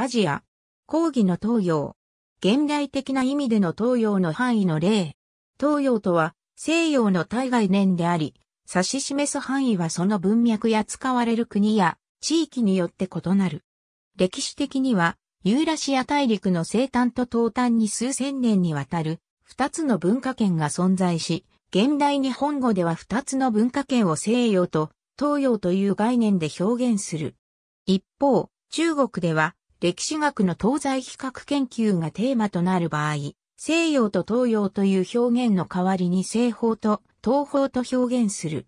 アジア、講義の東洋、現代的な意味での東洋の範囲の例。東洋とは西洋の対外念であり、指し示す範囲はその文脈や使われる国や地域によって異なる。歴史的には、ユーラシア大陸の西端と東端に数千年にわたる二つの文化圏が存在し、現代日本語では二つの文化圏を西洋と東洋という概念で表現する。一方、中国では歴史学の東西比較研究がテーマとなる場合、西洋と東洋という表現の代わりに西方と東方と表現する。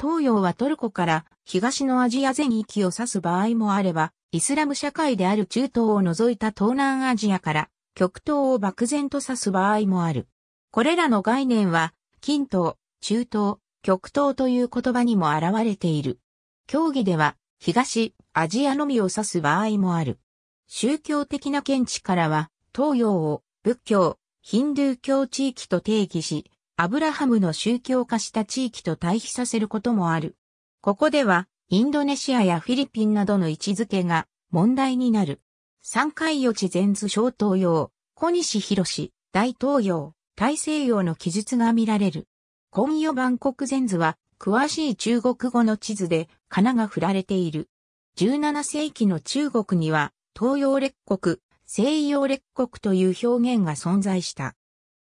東洋はトルコから東のアジア全域を指す場合もあれば、イスラム社会である中東を除いた東南アジアから極東を漠然と指す場合もある。これらの概念は、近東、中東、極東という言葉にも現れている。競技では、東、アジアのみを指す場合もある。宗教的な見地からは、東洋を仏教、ヒンドゥー教地域と定義し、アブラハムの宗教化した地域と対比させることもある。ここでは、インドネシアやフィリピンなどの位置づけが問題になる。三海予知全図小東洋、小西博士、大東洋、大西洋の記述が見られる。今夜万国全図は、詳しい中国語の地図で、なが振られている。17世紀の中国には、東洋列国、西洋列国という表現が存在した。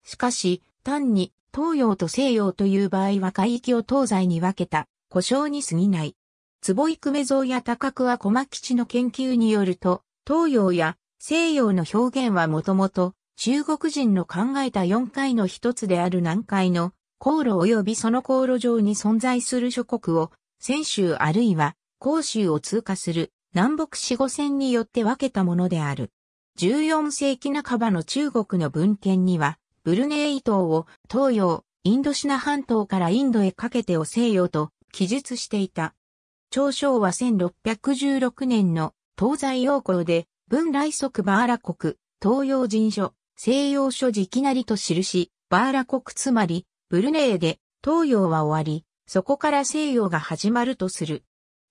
しかし、単に東洋と西洋という場合は海域を東西に分けた、故障に過ぎない。坪井久米蔵や高桑小吉の研究によると、東洋や西洋の表現はもともと中国人の考えた4回の一つである南海の航路及びその航路上に存在する諸国を、泉州あるいは甲州を通過する南北四五線によって分けたものである。14世紀半ばの中国の文献には、ブルネイ島を東洋、インドシナ半島からインドへかけてを西洋と記述していた。長章は1616年の東西洋行で文来即バーラ国、東洋人書、西洋書時期なりと記し、バーラ国つまり、ブルネイで東洋は終わり、そこから西洋が始まるとする。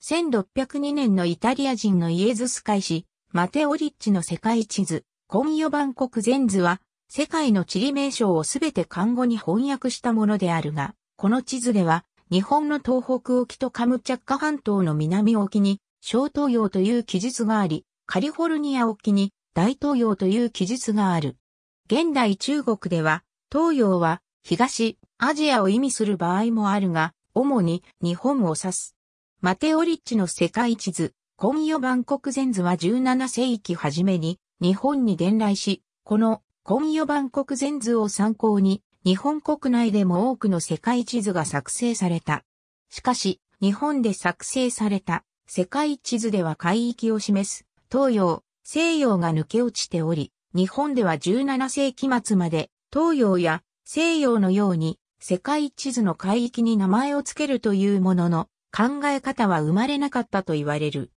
1602年のイタリア人のイエズス会士、マテオリッチの世界地図、コンヨコ国全図は、世界の地理名称をすべて漢語に翻訳したものであるが、この地図では、日本の東北沖とカムチャッカ半島の南沖に、小東洋という記述があり、カリフォルニア沖に大東洋という記述がある。現代中国では、東洋は東アジアを意味する場合もあるが、主に日本を指す。マテオリッチの世界地図、今夜万国全図は17世紀初めに日本に伝来し、この今夜万国全図を参考に日本国内でも多くの世界地図が作成された。しかし、日本で作成された世界地図では海域を示す東洋、西洋が抜け落ちており、日本では17世紀末まで東洋や西洋のように世界地図の海域に名前を付けるというものの、考え方は生まれなかったと言われる。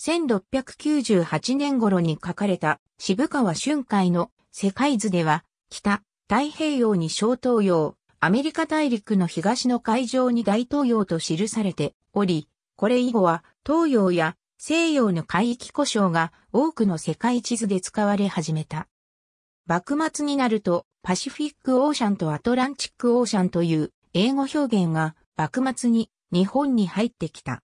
1698年頃に書かれた渋川春海の世界図では、北、太平洋に小東洋、アメリカ大陸の東の海上に大東洋と記されており、これ以後は東洋や西洋の海域故障が多くの世界地図で使われ始めた。幕末になるとパシフィックオーシャンとアトランチックオーシャンという英語表現が幕末に日本に入ってきた。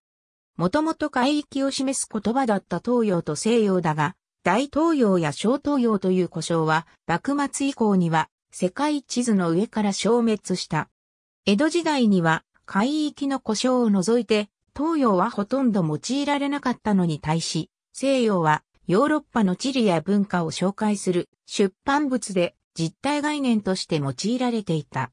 もともと海域を示す言葉だった東洋と西洋だが、大東洋や小東洋という呼称は、幕末以降には世界地図の上から消滅した。江戸時代には海域の呼称を除いて、東洋はほとんど用いられなかったのに対し、西洋はヨーロッパの地理や文化を紹介する出版物で実体概念として用いられていた。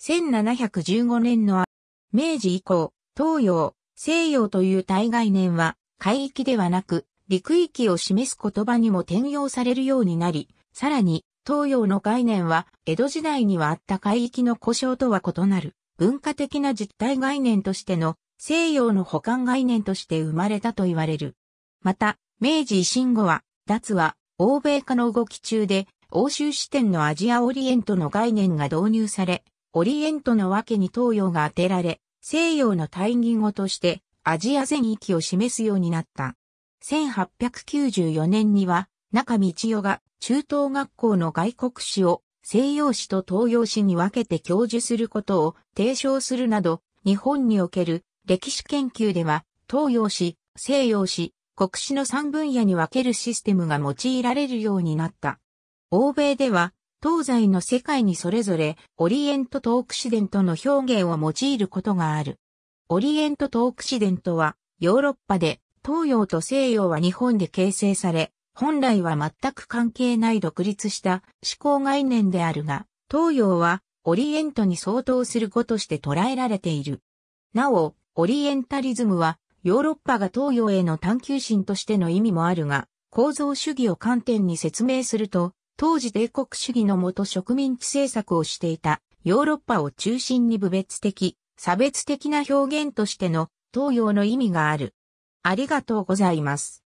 1715年の明治以降、東洋、西洋という大概念は、海域ではなく、陸域を示す言葉にも転用されるようになり、さらに、東洋の概念は、江戸時代にはあった海域の故障とは異なる、文化的な実体概念としての、西洋の補完概念として生まれたと言われる。また、明治維新後は、脱は、欧米化の動き中で、欧州視点のアジアオリエントの概念が導入され、オリエントのわけに東洋が当てられ、西洋の大義語としてアジア全域を示すようになった。1894年には中道代が中等学校の外国史を西洋史と東洋史に分けて教授することを提唱するなど、日本における歴史研究では東洋史、西洋史、国史の3分野に分けるシステムが用いられるようになった。欧米では東西の世界にそれぞれオリエントトークシデントの表現を用いることがある。オリエントトークシデントはヨーロッパで東洋と西洋は日本で形成され、本来は全く関係ない独立した思考概念であるが、東洋はオリエントに相当する語として捉えられている。なお、オリエンタリズムはヨーロッパが東洋への探求心としての意味もあるが、構造主義を観点に説明すると、当時帝国主義のもと植民地政策をしていたヨーロッパを中心に部別的、差別的な表現としての東洋の意味がある。ありがとうございます。